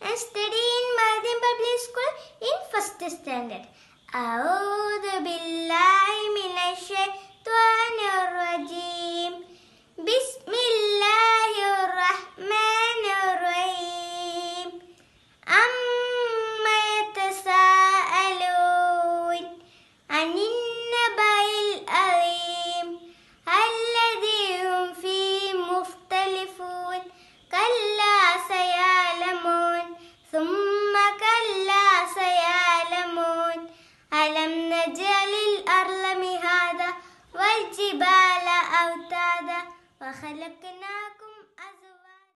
and study in Madhyam Public School in first standard. Oh, the bill. أوتادا وخلقناكم